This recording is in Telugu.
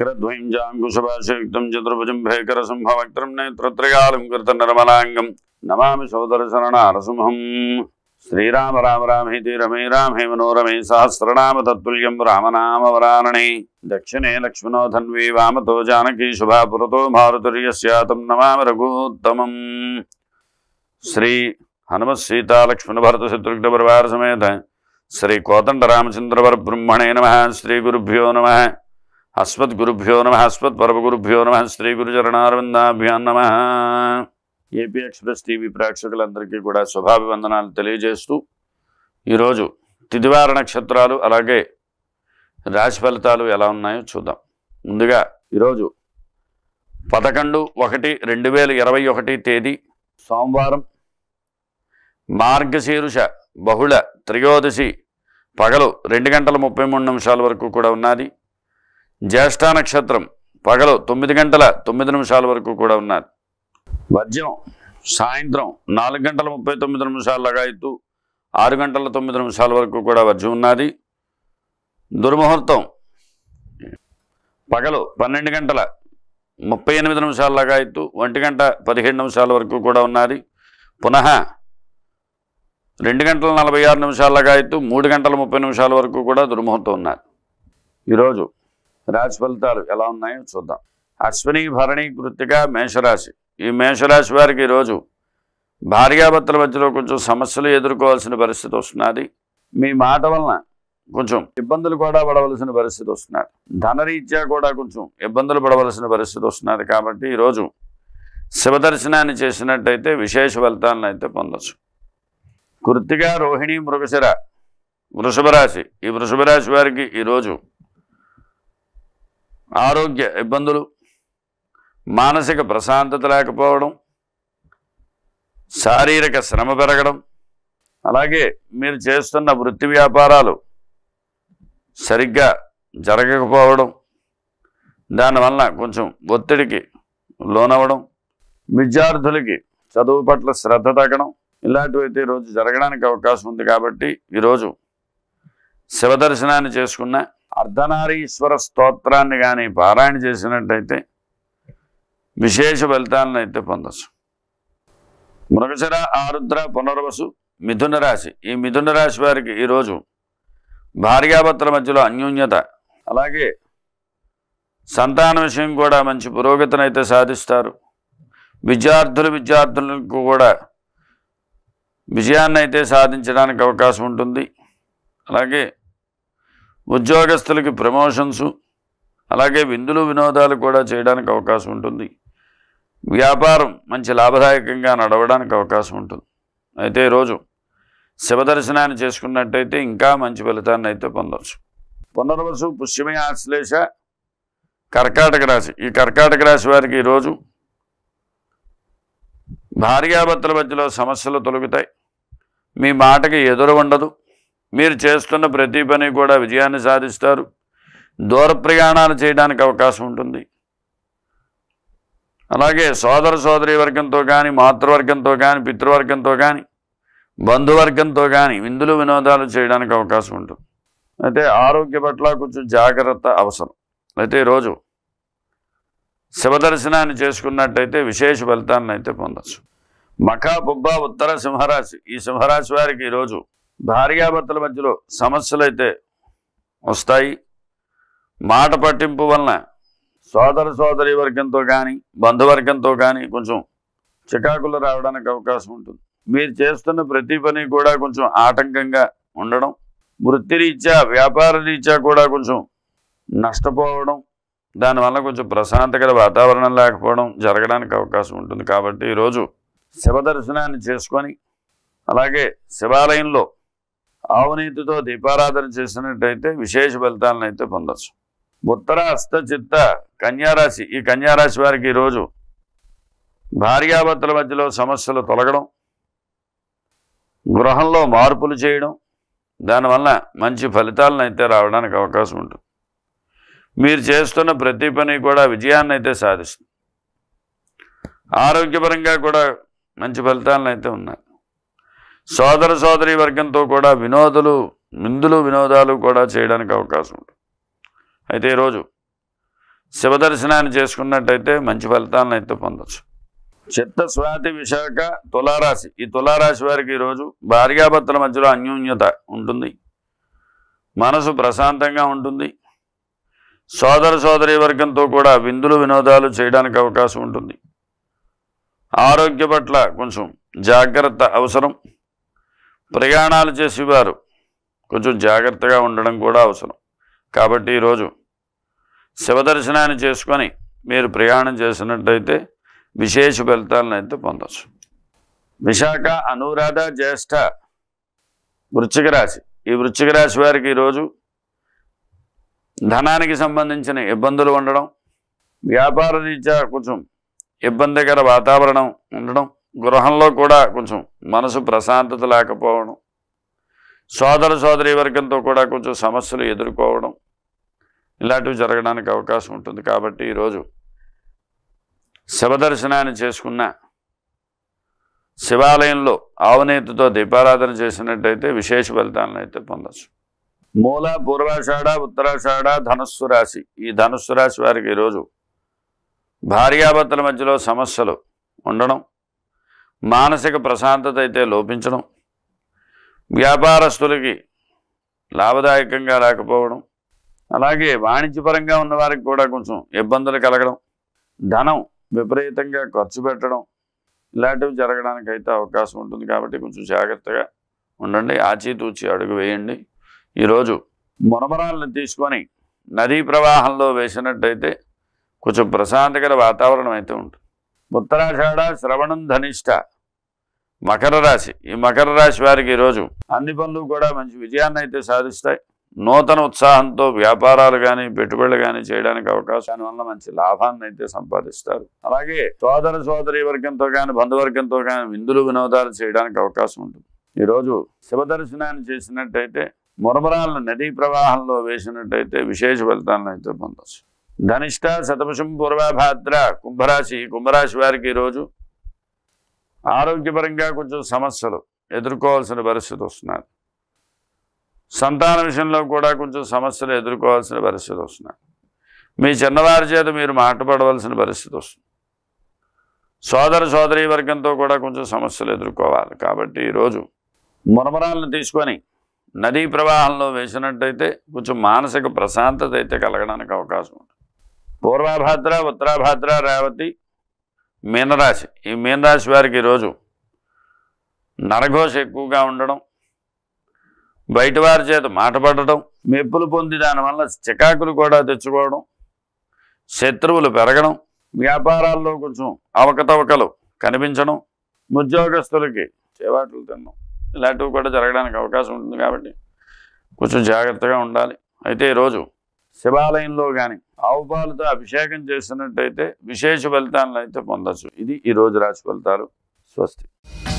चक्रध्वजाकुशभाषयुक्तम चतुर्भुजं भेकर सिंहवक्त नेत्रत्रिगालंकृत निर्मलांगं सहस्रनाम तत्तुल्यं रामनाम दक्षिणे लक्ष्मणो धन्वी वामतो जानकी शुभापुरतो मारुतिर्यस्यातं नमामि रघुत्तमं श्री हनुमत सीता लक्ष्मण भरत शत्रुघ्न परिवार समेत श्री कोदंड रामचंद्र पर ब्रह्मणे नमः श्री गुरुभ्यो नमः గురుభ్యో నమ అస్మత్పరమగురుభ్యో నమ శ్రీ గురు చరణారవిందాభ్యాన్ నమ ఏపీ ఎక్స్ప్రెస్ టీవీ ప్రేక్షకులందరికీ కూడా శుభాభివందనాలు తెలియజేస్తూ ఈరోజు తిదివార నక్షత్రాలు అలాగే రాశి ఫలితాలు ఎలా ఉన్నాయో చూద్దాం ముందుగా ఈరోజు పదకొండు ఒకటి రెండు వేల ఇరవై ఒకటి తేదీ సోమవారం మార్గశీరుష బహుళ త్రయోదశి పగలు రెండు గంటల ముప్పై మూడు నిమిషాల వరకు కూడా ఉన్నది జ్యేష్ఠ నక్షత్రం పగలు తొమ్మిది గంటల తొమ్మిది నిమిషాల వరకు కూడా ఉన్నారు వజ్రం సాయంత్రం నాలుగు గంటల ముప్పై తొమ్మిది నిమిషాల లగాయత్తు ఆరు గంటల తొమ్మిది నిమిషాల వరకు కూడా వర్జం ఉన్నది దుర్ముహూర్తం పగలు పన్నెండు గంటల ముప్పై ఎనిమిది నిమిషాల లగాయత్తు ఒంటి గంట పదిహేడు నిమిషాల వరకు కూడా ఉన్నది పునః రెండు గంటల నలభై ఆరు నిమిషాల లగాయత్తు మూడు గంటల ముప్పై నిమిషాల వరకు కూడా దుర్ముహూర్తం ఉన్నారు ఈరోజు రాశి ఫలితాలు ఎలా ఉన్నాయో చూద్దాం అశ్విని భరణి కృత్తిగా మేషరాశి ఈ మేషరాశి వారికి ఈరోజు భార్యాభర్తల మధ్యలో కొంచెం సమస్యలు ఎదుర్కోవాల్సిన పరిస్థితి వస్తున్నది మీ మాట వలన కొంచెం ఇబ్బందులు కూడా పడవలసిన పరిస్థితి వస్తున్నారు ధనరీత్యా కూడా కొంచెం ఇబ్బందులు పడవలసిన పరిస్థితి వస్తున్నది కాబట్టి ఈరోజు శివదర్శనాన్ని చేసినట్టయితే విశేష ఫలితాలను అయితే పొందొచ్చు కృత్తిగా రోహిణి మృగశిర వృషభ రాశి ఈ వృషభ రాశి వారికి ఈరోజు ఆరోగ్య ఇబ్బందులు మానసిక ప్రశాంతత లేకపోవడం శారీరక శ్రమ పెరగడం అలాగే మీరు చేస్తున్న వృత్తి వ్యాపారాలు సరిగ్గా జరగకపోవడం దానివల్ల కొంచెం ఒత్తిడికి లోనవ్వడం విద్యార్థులకి చదువు పట్ల శ్రద్ధ తగ్గడం ఇలాంటివైతే ఈరోజు జరగడానికి అవకాశం ఉంది కాబట్టి ఈరోజు శివదర్శనాన్ని చేసుకున్న అర్ధనారీశ్వర స్తోత్రాన్ని కానీ పారాయణ చేసినట్టయితే విశేష ఫలితాలను అయితే పొందచ్చు మృగశర ఆరుద్ర పునర్వసు మిథున రాశి ఈ మిథున రాశి వారికి ఈరోజు భార్యాభర్తల మధ్యలో అన్యోన్యత అలాగే సంతాన విషయం కూడా మంచి పురోగతిని అయితే సాధిస్తారు విద్యార్థులు విద్యార్థులకు కూడా విజయాన్ని అయితే సాధించడానికి అవకాశం ఉంటుంది అలాగే ఉద్యోగస్తులకి ప్రమోషన్సు అలాగే విందులు వినోదాలు కూడా చేయడానికి అవకాశం ఉంటుంది వ్యాపారం మంచి లాభదాయకంగా నడవడానికి అవకాశం ఉంటుంది అయితే ఈరోజు శివదర్శనాన్ని చేసుకున్నట్టయితే ఇంకా మంచి ఫలితాన్ని అయితే పొందవచ్చు పునర్వసు పుష్యమయ ఆశ్లేష కర్కాటక రాశి ఈ కర్కాటక రాశి వారికి ఈరోజు భార్యాభర్తల మధ్యలో సమస్యలు తొలగుతాయి మీ మాటకి ఎదురు ఉండదు మీరు చేస్తున్న ప్రతి పని కూడా విజయాన్ని సాధిస్తారు దూర ప్రయాణాలు చేయడానికి అవకాశం ఉంటుంది అలాగే సోదర సోదరి వర్గంతో కానీ మాతృవర్గంతో కానీ పితృవర్గంతో కానీ బంధువర్గంతో కానీ విందులు వినోదాలు చేయడానికి అవకాశం ఉంటుంది అయితే ఆరోగ్య పట్ల కొంచెం జాగ్రత్త అవసరం అయితే ఈరోజు శివదర్శనాన్ని చేసుకున్నట్టయితే విశేష ఫలితాన్ని అయితే పొందచ్చు మఖా బుబ్బ ఉత్తర సింహరాశి ఈ సింహరాశి వారికి ఈరోజు భార్యాభర్తల మధ్యలో సమస్యలు అయితే వస్తాయి మాట పట్టింపు వలన సోదర సోదరి వర్గంతో కానీ బంధువర్గంతో కానీ కొంచెం చికాకులు రావడానికి అవకాశం ఉంటుంది మీరు చేస్తున్న ప్రతి పని కూడా కొంచెం ఆటంకంగా ఉండడం వృత్తిరీత్యా వ్యాపార రీత్యా కూడా కొంచెం నష్టపోవడం దానివల్ల కొంచెం ప్రశాంతకర వాతావరణం లేకపోవడం జరగడానికి అవకాశం ఉంటుంది కాబట్టి ఈరోజు శివ దర్శనాన్ని చేసుకొని అలాగే శివాలయంలో ఆవునీతితో దీపారాధన చేసినట్టయితే విశేష ఫలితాలను అయితే పొందొచ్చు ఉత్తర హస్త చిత్త కన్యారాశి ఈ కన్యారాశి వారికి ఈరోజు భార్యాభర్తల మధ్యలో సమస్యలు తొలగడం గృహంలో మార్పులు చేయడం దానివల్ల మంచి ఫలితాలను అయితే రావడానికి అవకాశం ఉంటుంది మీరు చేస్తున్న ప్రతి పని కూడా విజయాన్ని అయితే సాధిస్తుంది ఆరోగ్యపరంగా కూడా మంచి ఫలితాలను అయితే ఉన్నాయి సోదర సోదరి వర్గంతో కూడా వినోదులు మిందులు వినోదాలు కూడా చేయడానికి అవకాశం ఉంటుంది అయితే ఈరోజు శివదర్శనాన్ని చేసుకున్నట్టయితే మంచి ఫలితాలను అయితే పొందొచ్చు చిత్త స్వాతి విశాఖ తులారాశి ఈ తులారాశి వారికి ఈరోజు భార్యాభర్తల మధ్యలో అన్యోన్యత ఉంటుంది మనసు ప్రశాంతంగా ఉంటుంది సోదర సోదరి వర్గంతో కూడా విందులు వినోదాలు చేయడానికి అవకాశం ఉంటుంది ఆరోగ్య పట్ల కొంచెం జాగ్రత్త అవసరం ప్రయాణాలు చేసేవారు కొంచెం జాగ్రత్తగా ఉండడం కూడా అవసరం కాబట్టి ఈరోజు శివదర్శనాన్ని చేసుకొని మీరు ప్రయాణం చేసినట్టయితే విశేష ఫలితాలను అయితే పొందవచ్చు విశాఖ అనురాధ జ్యేష్ఠ వృచ్చిక రాశి ఈ వృచ్చిక రాశి వారికి ఈరోజు ధనానికి సంబంధించిన ఇబ్బందులు ఉండడం వ్యాపార రీత్యా కొంచెం ఇబ్బందికర వాతావరణం ఉండడం గృహంలో కూడా కొంచెం మనసు ప్రశాంతత లేకపోవడం సోదర సోదరి వర్గంతో కూడా కొంచెం సమస్యలు ఎదుర్కోవడం ఇలాంటివి జరగడానికి అవకాశం ఉంటుంది కాబట్టి ఈరోజు శివదర్శనాన్ని చేసుకున్న శివాలయంలో ఆవునేతితో దీపారాధన చేసినట్టయితే విశేష ఫలితాలను అయితే పొందచ్చు మూల పూర్వాషాఢ ఉత్తరాషాఢ ధనుస్సు రాశి ఈ ధనుస్సు రాశి వారికి ఈరోజు భార్యాభర్తల మధ్యలో సమస్యలు ఉండడం మానసిక ప్రశాంతత అయితే లోపించడం వ్యాపారస్తులకి లాభదాయకంగా రాకపోవడం అలాగే వాణిజ్యపరంగా ఉన్న వారికి కూడా కొంచెం ఇబ్బందులు కలగడం ధనం విపరీతంగా ఖర్చు పెట్టడం ఇలాంటివి జరగడానికి అయితే అవకాశం ఉంటుంది కాబట్టి కొంచెం జాగ్రత్తగా ఉండండి ఆచితూచి అడుగు వేయండి ఈరోజు మునమరాలను తీసుకొని నదీ ప్రవాహంలో వేసినట్టయితే కొంచెం ప్రశాంతకర వాతావరణం అయితే ఉంటుంది ఉత్తరాషాఢ శ్రవణం ధనిష్ట మకర రాశి ఈ మకర రాశి వారికి ఈరోజు అన్ని పనులు కూడా మంచి విజయాన్ని అయితే సాధిస్తాయి నూతన ఉత్సాహంతో వ్యాపారాలు కానీ పెట్టుబడులు కానీ చేయడానికి అవకాశాన్ని వల్ల మంచి లాభాన్ని అయితే సంపాదిస్తారు అలాగే సోదర సోదరి వర్గంతో కానీ బంధువర్గంతో కానీ విందులు వినోదాలు చేయడానికి అవకాశం ఉంటుంది ఈరోజు దర్శనాన్ని చేసినట్టయితే మురమరాలను నదీ ప్రవాహంలో వేసినట్టయితే విశేష ఫలితాలను అయితే పొందవచ్చు ధనిష్ట శతపుషం పూర్వభాద్ర కుంభరాశి కుంభరాశి వారికి ఈరోజు ఆరోగ్యపరంగా కొంచెం సమస్యలు ఎదుర్కోవాల్సిన పరిస్థితి వస్తున్నారు సంతాన విషయంలో కూడా కొంచెం సమస్యలు ఎదుర్కోవాల్సిన పరిస్థితి వస్తున్నారు మీ చిన్నవారి చేత మీరు మాటపడవలసిన పరిస్థితి వస్తుంది సోదర సోదరి వర్గంతో కూడా కొంచెం సమస్యలు ఎదుర్కోవాలి కాబట్టి ఈరోజు మురమరాలను తీసుకొని నదీ ప్రవాహంలో వేసినట్టయితే కొంచెం మానసిక ప్రశాంతత అయితే కలగడానికి అవకాశం ఉంటుంది పూర్వభద్ర ఉత్తరాభాద్ర రేవతి మీనరాశి ఈ మీనరాశి వారికి ఈరోజు నరఘోష ఎక్కువగా ఉండడం వారి చేత మాట పడటం మెప్పులు పొంది దానివల్ల చికాకులు కూడా తెచ్చుకోవడం శత్రువులు పెరగడం వ్యాపారాల్లో కొంచెం అవకతవకలు కనిపించడం ఉద్యోగస్తులకి చేవాట్లు తినడం ఇలాంటివి కూడా జరగడానికి అవకాశం ఉంటుంది కాబట్టి కొంచెం జాగ్రత్తగా ఉండాలి అయితే ఈరోజు శివాలయంలో కానీ ఆవు పాలతో అభిషేకం చేసినట్టయితే విశేష ఫలితాలను అయితే పొందొచ్చు ఇది ఈరోజు రాశి ఫలితాలు స్వస్తి